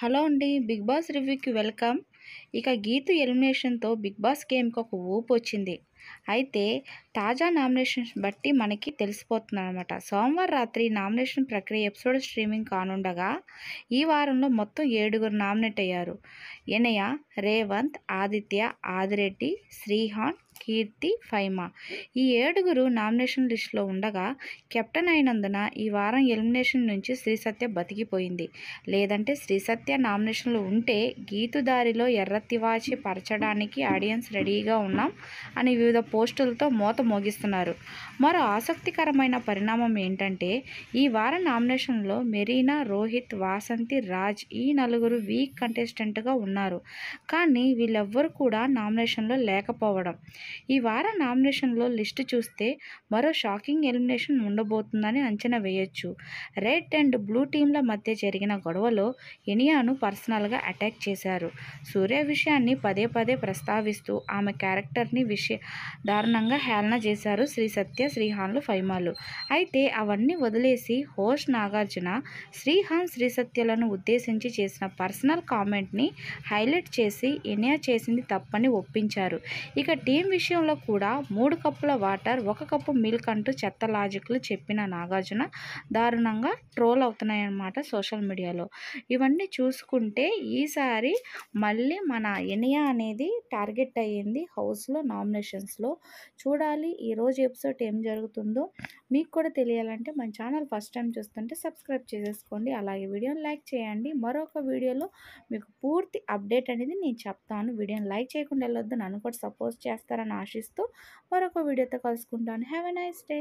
hello అండి big boss రివ్యూకి welcome ఇక గీతు ఎలిమినేషన్తో బిగ్ బాస్ గేమ్కి ఒక ఊపు వచ్చింది అయితే తాజా నామినేషన్స్ బట్టి మనకి తెలిసిపోతుంది అనమాట సోమవారం రాత్రి నామినేషన్ ప్రక్రియ ఎపిసోడ్ స్ట్రీమింగ్ కానుండగా ఈ వారంలో మొత్తం ఏడుగురు నామినేట్ అయ్యారు ఎనయ రేవంత్ ఆదిత్య ఆదిరెడ్డి శ్రీహాన్ కీర్తి ఫైమా ఈ ఏడుగురు నామినేషన్ లిస్టులో ఉండగా కెప్టెన్ అయినందున ఈ వారం ఎలిమినేషన్ నుంచి శ్రీసత్య బతికిపోయింది లేదంటే శ్రీసత్య నామినేషన్లు ఉంటే గీతుదారిలో ఎర్రతివాచి పరచడానికి ఆడియన్స్ రెడీగా ఉన్నాం అని వివిధ పోస్టులతో మూత మోగిస్తున్నారు మరో ఆసక్తికరమైన పరిణామం ఏంటంటే ఈ వారం నామినేషన్లో మెరీనా రోహిత్ వాసంతి రాజ్ ఈ నలుగురు వీక్ కంటెస్టెంట్గా ఉన్నారు కానీ వీళ్ళెవ్వరు కూడా నామినేషన్లో లేకపోవడం ఈ వారం నామినేషన్లో లిస్టు చూస్తే మరో షాకింగ్ ఎలిమినేషన్ ఉండబోతుందని అంచనా వేయొచ్చు రెడ్ అండ్ బ్లూ టీంల మధ్య జరిగిన గొడవలో ఎనియాను పర్సనల్గా అటాక్ చేశారు సూర్య విషయాన్ని పదే పదే ప్రస్తావిస్తూ ఆమె క్యారెక్టర్ని విషయ దారుణంగా హేళన చేశారు శ్రీ సత్య శ్రీహాన్లు ఫైమాలు అయితే అవన్నీ వదిలేసి హోష్ నాగార్జున శ్రీహాన్ శ్రీ సత్యలను ఉద్దేశించి చేసిన పర్సనల్ కామెంట్ని హైలైట్ చేసి ఎనియా చేసింది తప్పని ఒప్పించారు ఇక టీం విషయం విషయంలో కూడా మూడు కప్పుల వాటర్ ఒక కప్పు మిల్క్ అంటూ చెత్త లాజిక్లు చెప్పిన నాగార్జున దారుణంగా ట్రోల్ అవుతున్నాయన్నమాట సోషల్ మీడియాలో ఇవన్నీ చూసుకుంటే ఈసారి మళ్ళీ మన ఎనియా అనేది టార్గెట్ అయ్యింది హౌస్లో నామినేషన్స్లో చూడాలి ఈరోజు ఎపిసోడ్ ఏం జరుగుతుందో మీకు కూడా తెలియాలంటే మన ఛానల్ ఫస్ట్ టైం చూస్తుంటే సబ్స్క్రైబ్ చేసేసుకోండి అలాగే వీడియోని లైక్ చేయండి మరొక వీడియోలో మీకు పూర్తి అప్డేట్ అనేది నేను చెప్తాను వీడియోని లైక్ చేయకుండా వెళ్ళొద్దు నన్ను కూడా సపోజ్ చేస్తారని ఉంటాను ఆశిస్తూ మరొక వీడియోతో కలుసుకుంటాను హ్యావ్ ఎ నైస్ డే